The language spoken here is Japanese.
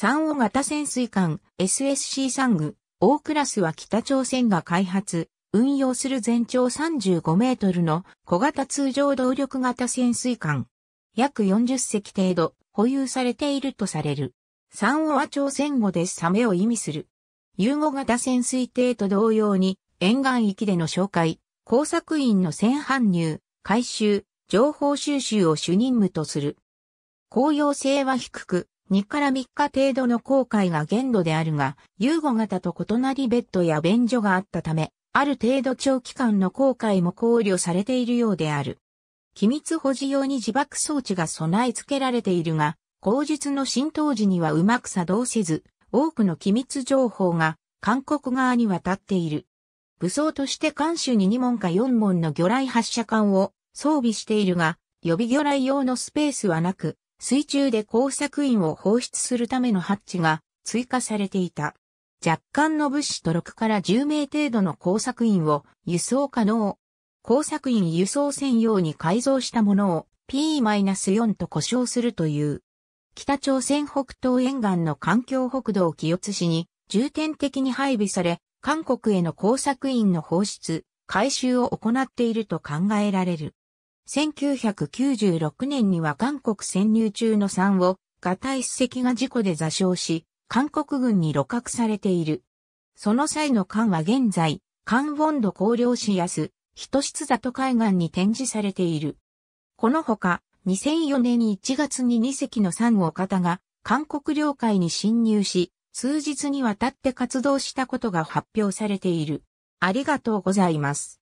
3尾型潜水艦 SSC3 具 O クラスは北朝鮮が開発、運用する全長35メートルの小型通常動力型潜水艦。約40隻程度保有されているとされる。3尾は朝鮮語でサメを意味する。融合型潜水艇と同様に沿岸域での紹介、工作員の船搬入、回収、情報収集を主任務とする。公用性は低く、2から3日程度の航海が限度であるが、遊ー型と異なりベッドや便所があったため、ある程度長期間の航海も考慮されているようである。機密保持用に自爆装置が備え付けられているが、口述の浸透時にはうまく作動せず、多くの機密情報が韓国側に渡っている。武装として艦首に2門か4門の魚雷発射管を装備しているが、予備魚雷用のスペースはなく、水中で工作員を放出するためのハッチが追加されていた。若干の物資と6から10名程度の工作員を輸送可能。工作員輸送専用に改造したものを P-4 と呼称するという。北朝鮮北東沿岸の環境北道清津市に重点的に配備され、韓国への工作員の放出、回収を行っていると考えられる。1996年には韓国潜入中の3を、ガタ1隻が事故で座礁し、韓国軍に露獲されている。その際の艦は現在、カンボンド高領市安、人質里海岸に展示されている。このほか、2004年1月に2隻の3を方が、韓国領海に侵入し、数日にわたって活動したことが発表されている。ありがとうございます。